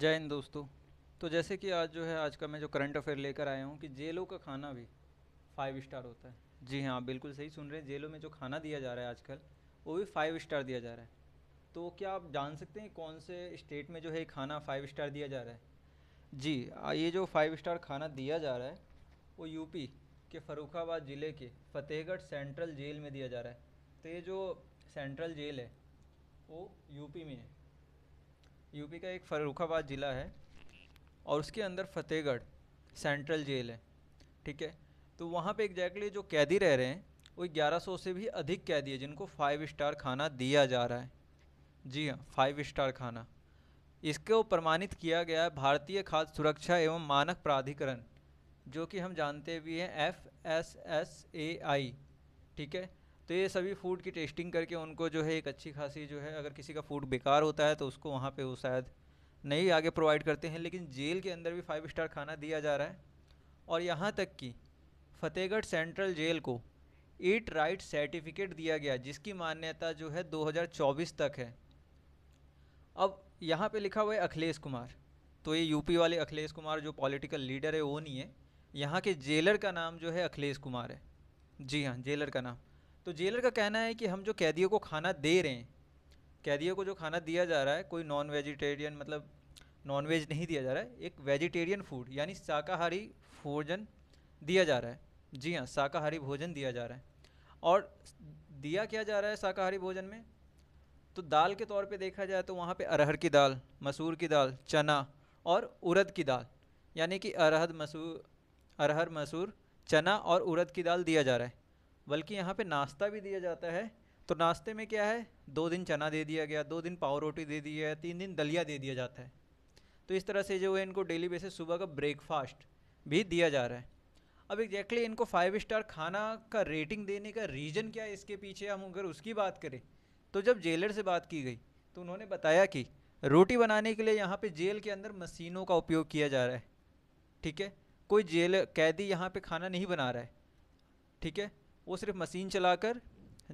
जय हिंद दोस्तों तो जैसे कि आज जो है आज का मैं जो करंट अफेयर लेकर आया हूँ कि जेलों का खाना भी फाइव स्टार होता है जी हाँ बिल्कुल सही सुन रहे हैं जेलों में जो खाना दिया जा रहा है आजकल वो भी फाइव स्टार दिया जा रहा है तो क्या आप जान सकते हैं कौन से स्टेट में जो है खाना फाइव स्टार दिया जा रहा है जी ये जो फाइव स्टार खाना दिया जा रहा है वो यूपी के फ़रुखाबाद ज़िले के फतेहगढ़ सेंट्रल जेल में दिया जा रहा है तो ये जो सेंट्रल जेल है वो यूपी में है यूपी का एक फ़रुखाबाद ज़िला है और उसके अंदर फतेहगढ़ सेंट्रल जेल है ठीक है तो वहाँ पे एग्जैक्टली जो कैदी रह रहे हैं वो 1100 से भी अधिक कैदी है जिनको फाइव स्टार खाना दिया जा रहा है जी हाँ फाइव स्टार खाना इसको प्रमाणित किया गया है भारतीय खाद्य सुरक्षा एवं मानक प्राधिकरण जो कि हम जानते भी हैं F S S A I ठीक है तो ये सभी फूड की टेस्टिंग करके उनको जो है एक अच्छी खासी जो है अगर किसी का फूड बेकार होता है तो उसको वहाँ पे वो शायद नहीं आगे प्रोवाइड करते हैं लेकिन जेल के अंदर भी फाइव स्टार खाना दिया जा रहा है और यहाँ तक कि फतेहगढ़ सेंट्रल जेल को ईट राइट सर्टिफिकेट दिया गया जिसकी मान्यता जो है 2024 तक है अब यहाँ पे लिखा हुआ है अखिलेश कुमार तो ये यूपी वाले अखिलेश कुमार जो पॉलिटिकल लीडर है वो नहीं है यहाँ के जेलर का नाम जो है अखिलेश कुमार है जी हाँ जेलर का नाम तो जेलर का कहना है कि हम जो कैदियों को खाना दे रहे हैं कैदियों को जो खाना दिया जा रहा है कोई नॉन वेजिटेरियन मतलब नॉन वेज नहीं दिया जा रहा है एक वेजिटेरियन फूड यानी शाकाहारी भोजन दिया जा रहा है जी हाँ शाकाहारी भोजन दिया जा रहा है और दिया क्या जा रहा है शाकाहारी भोजन में तो दाल के तौर पे देखा जाए तो वहाँ पे अरहर की दाल मसूर की दाल चना और उड़द की दाल यानी कि अरहद मसूर अरहर मसूर चना और उड़द की दाल दिया जा रहा है बल्कि यहाँ पे नाश्ता भी दिया जाता है तो नाश्ते में क्या है दो दिन चना दे दिया गया दो दिन पाव रोटी दे दी है तीन दिन दलिया दे दिया जाता है तो इस तरह से जो है इनको डेली बेसिस सुबह का ब्रेकफास्ट भी दिया जा रहा है अब एग्जैक्टली इनको फाइव स्टार खाना का रेटिंग देने का रीज़न क्या है इसके पीछे हम अगर उसकी बात करें तो जब जेलर से बात की गई तो उन्होंने बताया कि रोटी बनाने के लिए यहाँ पे जेल के अंदर मशीनों का उपयोग किया जा रहा है ठीक है कोई जेल कैदी यहाँ पे खाना नहीं बना रहा है ठीक है वो सिर्फ मशीन चलाकर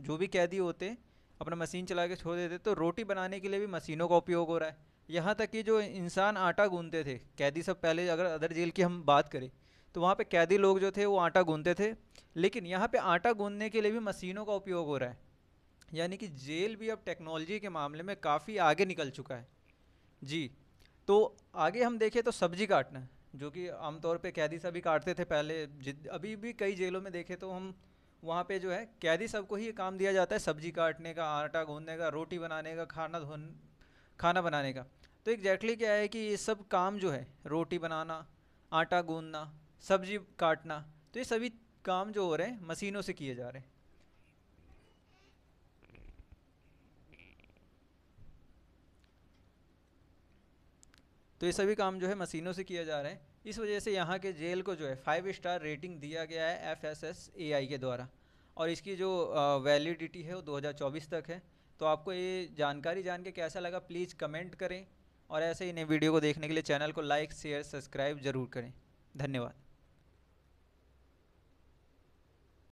जो भी कैदी होते अपना मशीन चला के छोड़ देते तो रोटी बनाने के लिए भी मशीनों का उपयोग हो रहा है यहाँ तक कि जो इंसान आटा गूंदते थे कैदी सब पहले अगर अदर जेल की हम बात करें तो वहाँ पे कैदी लोग जो थे वो आटा गूंदते थे लेकिन यहाँ पे आटा गूंदने के लिए भी मशीनों का उपयोग हो रहा है यानी कि जेल भी अब टेक्नोलॉजी के मामले में काफ़ी आगे निकल चुका है जी तो आगे हम देखें तो सब्जी काटना जो कि आमतौर पे कैदी सभी काटते थे पहले अभी भी कई जेलों में देखें तो हम वहाँ पे जो है कैदी सबको ही काम दिया जाता है सब्जी काटने का आटा गूंदने का रोटी बनाने का खाना धोन खाना बनाने का तो एग्जैक्टली क्या है कि ये सब काम जो है रोटी बनाना आटा गूंदना सब्जी काटना तो ये सभी काम जो हो रहे हैं मशीनों से किए जा रहे हैं तो ये सभी काम जो है मशीनों से किया जा रहा है इस वजह से यहाँ के जेल को जो है फाइव स्टार रेटिंग दिया गया है F S S A I के द्वारा और इसकी जो वैलिडिटी है वो 2024 तक है तो आपको ये जानकारी जान के कैसा लगा प्लीज़ कमेंट करें और ऐसे ही नए वीडियो को देखने के लिए चैनल को लाइक शेयर सब्सक्राइब ज़रूर करें धन्यवाद